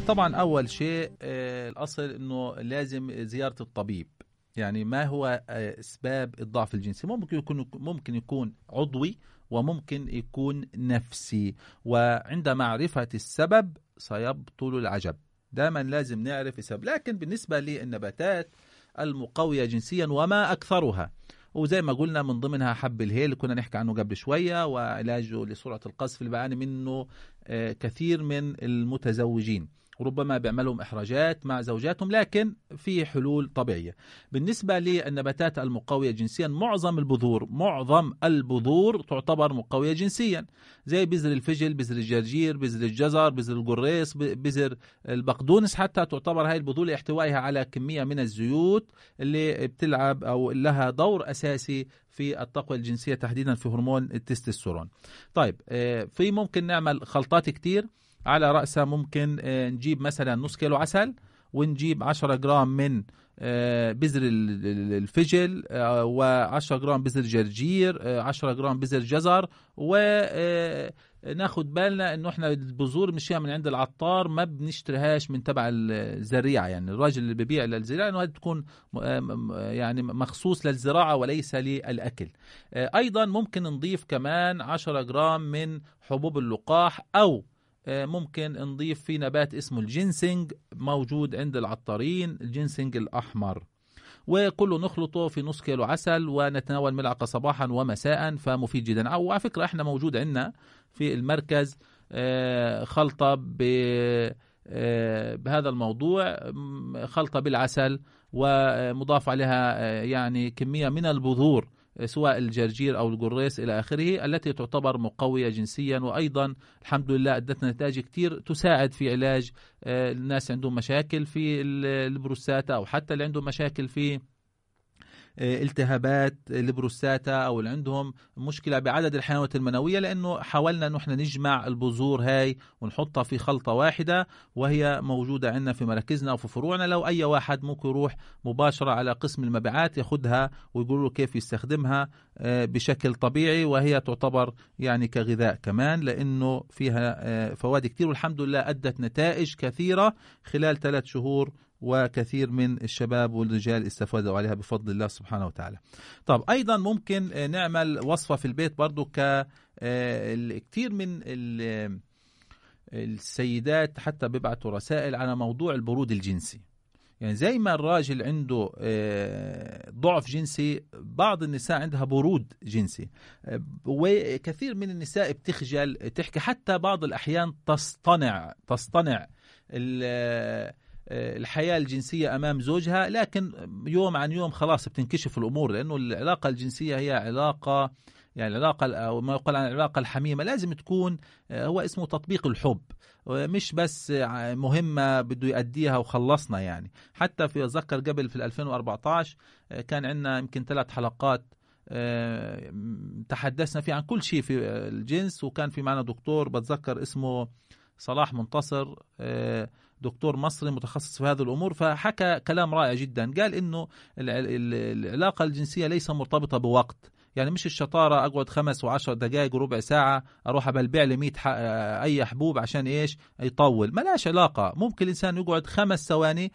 طبعا اول شيء آه، الاصل انه لازم زياره الطبيب يعني ما هو آه، اسباب الضعف الجنسي ممكن يكون ممكن يكون عضوي وممكن يكون نفسي وعند معرفه السبب سيبطل العجب دائما لازم نعرف السبب لكن بالنسبه للنباتات المقويه جنسيا وما اكثرها وزي ما قلنا من ضمنها حب الهيل اللي كنا نحكي عنه قبل شويه وعلاجه لسرعه القذف اللي بعاني منه آه، كثير من المتزوجين وربما بيعملهم إحراجات مع زوجاتهم لكن في حلول طبيعية بالنسبة للنباتات المقوية جنسيا معظم البذور معظم البذور تعتبر مقوية جنسيا زي بذر الفجل بذر الجرجير بذر الجزر بذر القريص بذر البقدونس حتى تعتبر هذه البذور لاحتوائها على كمية من الزيوت اللي بتلعب أو لها دور أساسي في التقوية الجنسية تحديدا في هرمون التستوستيرون طيب آه، في ممكن نعمل خلطات كتير على رأسها ممكن آه، نجيب مثلا نص كيلو عسل ونجيب 10 جرام من آه، بذر الفجل آه، و10 جرام بذر جرجير 10 جرام بذر جزر ناخد بالنا انه احنا البذور بنشتريها من عند العطار ما بنشتريهاش من تبع الزريعه يعني الراجل اللي ببيع للزريعه انه بتكون يعني مخصوص للزراعه وليس للاكل ايضا ممكن نضيف كمان 10 جرام من حبوب اللقاح او آه، ممكن نضيف في نبات اسمه الجينسينج موجود عند العطارين الجينسينج الأحمر وكله نخلطه في نص كيلو عسل ونتناول ملعقة صباحا ومساء فمفيد جدا أو على فكرة احنا موجود عندنا في المركز آه، خلطة آه، بهذا الموضوع خلطة بالعسل ومضاف عليها يعني كمية من البذور سواء الجرجير أو القريص إلى آخره التي تعتبر مقوية جنسيا وأيضا الحمد لله أدتنا نتائج كتير تساعد في علاج آه، الناس عندهم مشاكل في البروستاتا أو حتى اللي عندهم مشاكل في التهابات البروستاتا او اللي عندهم مشكله بعدد الحيوانات المنويه لانه حاولنا نحن نجمع البذور هاي ونحطها في خلطه واحده وهي موجوده عندنا في مراكزنا وفي فروعنا لو اي واحد ممكن يروح مباشره على قسم المبيعات ياخذها ويقول له كيف يستخدمها آه، بشكل طبيعي وهي تعتبر يعني كغذاء كمان لانه فيها آه، فوائد كثير والحمد لله ادت نتائج كثيره خلال ثلاث شهور وكثير من الشباب والرجال استفادوا عليها بفضل الله سبحانه وتعالى طب أيضا ممكن آه، نعمل وصفة في البيت برضو ك آه، من آه، السيدات حتى بيبعتوا رسائل على موضوع البرود الجنسي يعني زي ما الراجل عنده ضعف جنسي بعض النساء عندها برود جنسي وكثير من النساء بتخجل تحكي حتى بعض الأحيان تصطنع تصطنع الحياة الجنسية أمام زوجها لكن يوم عن يوم خلاص بتنكشف الأمور لأنه العلاقة الجنسية هي علاقة يعني العلاقة أو ما يقال عن العلاقة الحميمة لازم تكون آه، هو اسمه تطبيق الحب مش بس مهمة بده يأديها وخلصنا يعني حتى في أتذكر قبل في 2014 آه، كان عندنا يمكن ثلاث حلقات آه، تحدثنا فيه عن كل شيء في الجنس وكان في معنا دكتور بتذكر اسمه صلاح منتصر دكتور مصري متخصص في هذه الامور فحكى كلام رائع جدا قال انه العلاقه الجنسيه ليس مرتبطه بوقت يعني مش الشطاره اقعد خمس وعشر دقائق وربع ساعه اروح ابلبع لي 100 آه، اي حبوب عشان ايش يطول ملاش علاقه ممكن الانسان يقعد خمس ثواني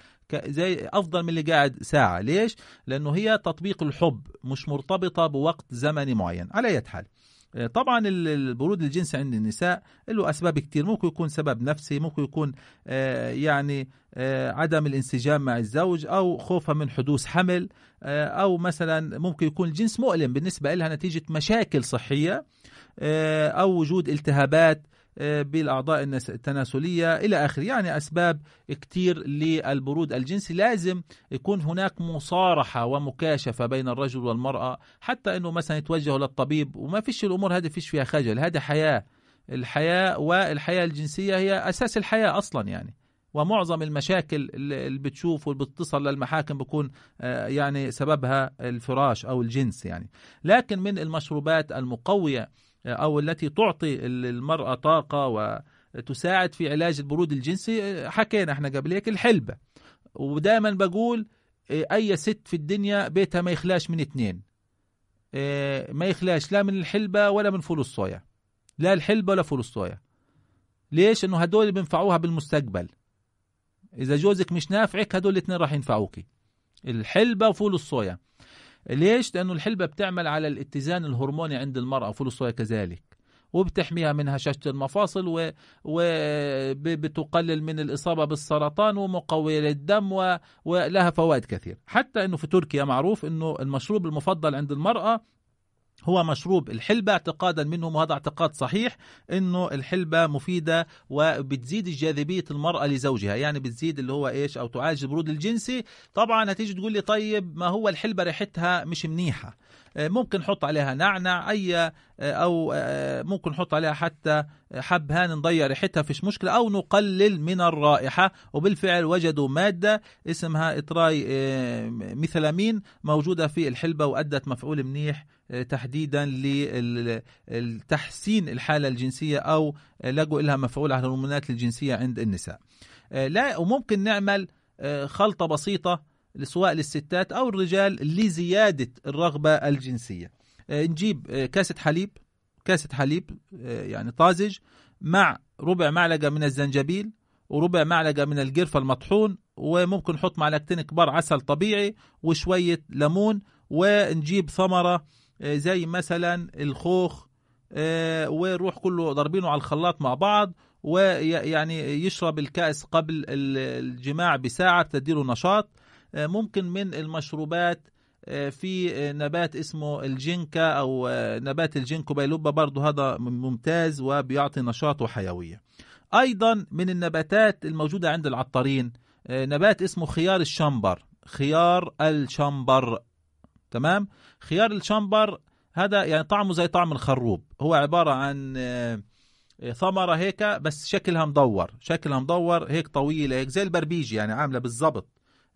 زي افضل من اللي قاعد ساعه ليش لانه هي تطبيق الحب مش مرتبطه بوقت زمني معين على اي حال آه، طبعا البرود الجنسي عند النساء له اسباب كتير ممكن يكون سبب نفسي ممكن يكون آه، يعني آه، عدم الانسجام مع الزوج او خوفها من حدوث حمل او مثلا ممكن يكون الجنس مؤلم بالنسبه لها نتيجه مشاكل صحيه آه، أو وجود التهابات آه، بالأعضاء التناسلية إلى آخره يعني أسباب كتير للبرود الجنسي لازم يكون هناك مصارحة ومكاشفة بين الرجل والمرأة حتى أنه مثلا يتوجهوا للطبيب وما فيش الأمور هذه فيش فيها خجل هذا حياة الحياة والحياة الجنسية هي أساس الحياة أصلا يعني ومعظم المشاكل اللي بتشوف واللي للمحاكم بكون آه، يعني سببها الفراش او الجنس يعني لكن من المشروبات المقويه أو التي تعطي المرأة طاقة وتساعد في علاج البرود الجنسي حكينا احنا قبل هيك الحلبة ودائما بقول إيه، أي ست في الدنيا بيتها ما يخلاش من اثنين إيه، ما يخلاش لا من الحلبة ولا من فول الصويا لا الحلبة ولا فول الصويا ليش؟ انه هدول بينفعوها بالمستقبل اذا جوزك مش نافعك هدول الاثنين راح ينفعوكي الحلبة وفول الصويا ليش؟ لأنه الحلبة بتعمل على الاتزان الهرموني عند المرأة الصويا كذلك وبتحميها من هشاشة المفاصل و... وبتقلل من الإصابة بالسرطان ومقوية للدم و... ولها فوائد كثير حتى أنه في تركيا معروف أنه المشروب المفضل عند المرأة هو مشروب الحلبة اعتقادا منهم وهذا اعتقاد صحيح انه الحلبة مفيدة وبتزيد جاذبية المرأة لزوجها يعني بتزيد اللي هو ايش او تعالج البرود الجنسي طبعا هتيجي تقول لي طيب ما هو الحلبة ريحتها مش منيحة آه، ممكن نحط عليها نعنع اي آه، او آه، ممكن نحط عليها حتى حبهان نضيع ريحتها فيش مشكله او نقلل من الرائحه وبالفعل وجدوا ماده اسمها اتراي ميثلامين موجوده في الحلبه وادت مفعول منيح تحديدا لتحسين الحالة الجنسية أو لجوا لها مفعول على الهرمونات الجنسية عند النساء آه، لا وممكن نعمل آه، خلطة بسيطة سواء للستات أو الرجال لزيادة الرغبة الجنسية آه، نجيب كاسة حليب كاسة حليب يعني طازج مع ربع معلقة من الزنجبيل وربع معلقة من القرفة المطحون وممكن نحط معلقتين كبار عسل طبيعي وشوية ليمون ونجيب ثمرة آه، زي مثلا الخوخ آه، ويروح كله ضاربينه على الخلاط مع بعض ويعني يشرب الكأس قبل الجماع بساعة تديله نشاط آه، ممكن من المشروبات في نبات اسمه الجينكا أو نبات الجينكو بايلوبا برضه هذا ممتاز وبيعطي نشاط وحيوية أيضا من النباتات الموجودة عند العطارين نبات اسمه خيار الشمبر خيار الشمبر تمام خيار الشامبر هذا يعني طعمه زي طعم الخروب هو عباره عن آه، ثمره هيك بس شكلها مدور شكلها مدور هيك طويله هيك زي البربيجي يعني عامله بالظبط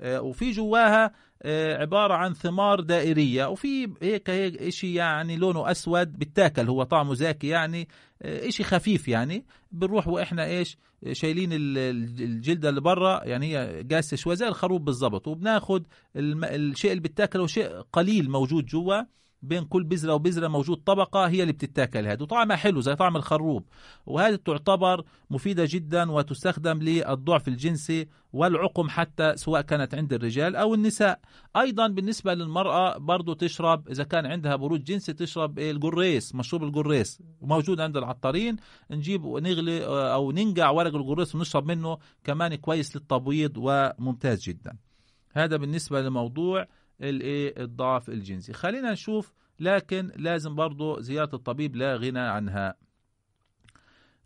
آه، وفي جواها آه، عبارة عن ثمار دائرية وفي هيك هيك إشي يعني لونه أسود بتاكل هو طعمه زاكي يعني آه، إشي خفيف يعني بنروح وإحنا إيش آه، شايلين الجلدة اللي برا يعني هي قاسة شوي زي الخروب بالضبط وبناخد الشيء اللي بتاكله شيء قليل موجود جوا بين كل بذره وبذره موجود طبقه هي اللي بتتاكل هذه وطعمها حلو زي طعم الخروب وهذه تعتبر مفيده جدا وتستخدم للضعف الجنسي والعقم حتى سواء كانت عند الرجال او النساء ايضا بالنسبه للمراه برضو تشرب اذا كان عندها برود جنسي تشرب الجريس مشروب الجريس موجود عند العطارين نجيب ونغلي آه، او ننقع ورق الجريس ونشرب منه كمان كويس للتبويض وممتاز جدا هذا بالنسبه لموضوع الايه الضعف الجنسي خلينا نشوف لكن لازم برضو زيارة الطبيب لا غنى عنها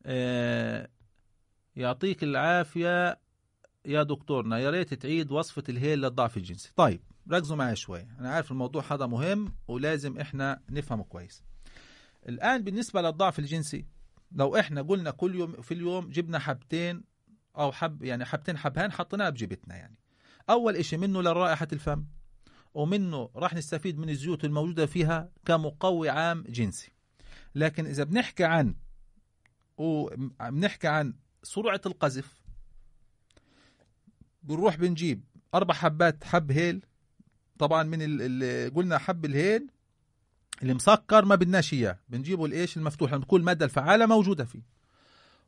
آه يعطيك العافية يا دكتورنا يا ريت تعيد وصفة الهيل للضعف الجنسي طيب ركزوا معايا شوية أنا عارف الموضوع هذا مهم ولازم إحنا نفهمه كويس الآن بالنسبة للضعف الجنسي لو إحنا قلنا كل يوم في اليوم جبنا حبتين أو حب يعني حبتين حبهان حطيناها بجيبتنا يعني أول إشي منه لرائحة الفم ومنه راح نستفيد من الزيوت الموجودة فيها كمقوي عام جنسي لكن إذا بنحكي عن وبنحكي عن سرعة القذف بنروح بنجيب أربع حبات حب هيل طبعا من اللي قلنا حب الهيل المسكر ما بدناش اياه بنجيبه الايش المفتوح لما تكون الماده الفعاله موجوده فيه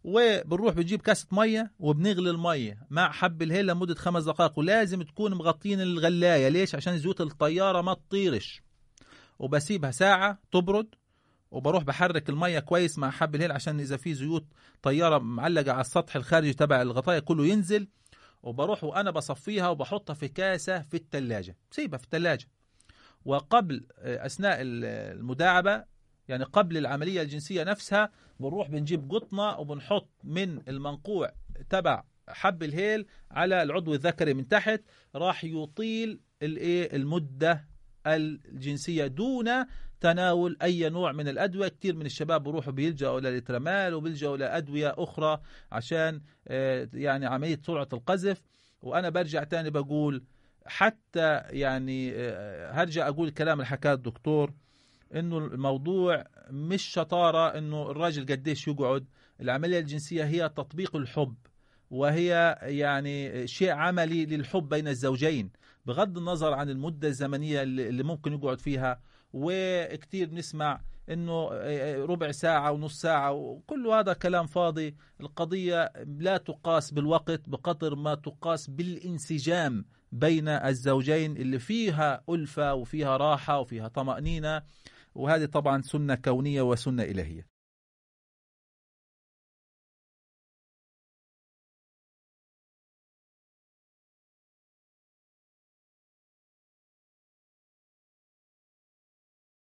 وبنروح بنجيب كاسه ميه وبنغلي الميه مع حب الهيل لمده خمس دقائق ولازم تكون مغطين الغلايه ليش عشان زيوت الطياره ما تطيرش وبسيبها ساعه تبرد وبروح بحرك الميه كويس مع حب الهيل عشان اذا في زيوت طياره معلقه على السطح الخارجي تبع الغطايا كله ينزل وبروح وانا بصفيها وبحطها في كاسه في الثلاجه سيبها في الثلاجه وقبل آه، اثناء المداعبه يعني قبل العملية الجنسية نفسها بنروح بنجيب قطنة وبنحط من المنقوع تبع حب الهيل على العضو الذكري من تحت راح يطيل الايه المده الجنسيه دون تناول اي نوع من الادويه كثير من الشباب بيروحوا بيلجأوا للترمال وبيلجأوا لادويه اخرى عشان آه، يعني عمليه سرعه القذف وانا برجع تاني بقول حتى يعني آه، هرجع اقول الكلام اللي حكاه الدكتور انه الموضوع مش شطاره انه الراجل قديش يقعد العمليه الجنسيه هي تطبيق الحب وهي يعني شيء عملي للحب بين الزوجين بغض النظر عن المده الزمنيه اللي ممكن يقعد فيها وكثير بنسمع انه آه، ربع ساعه ونص ساعه وكل هذا كلام فاضي القضيه لا تقاس بالوقت بقدر ما تقاس بالانسجام بين الزوجين اللي فيها الفه وفيها راحه وفيها طمانينه وهذه طبعا سنة كونية وسنة إلهية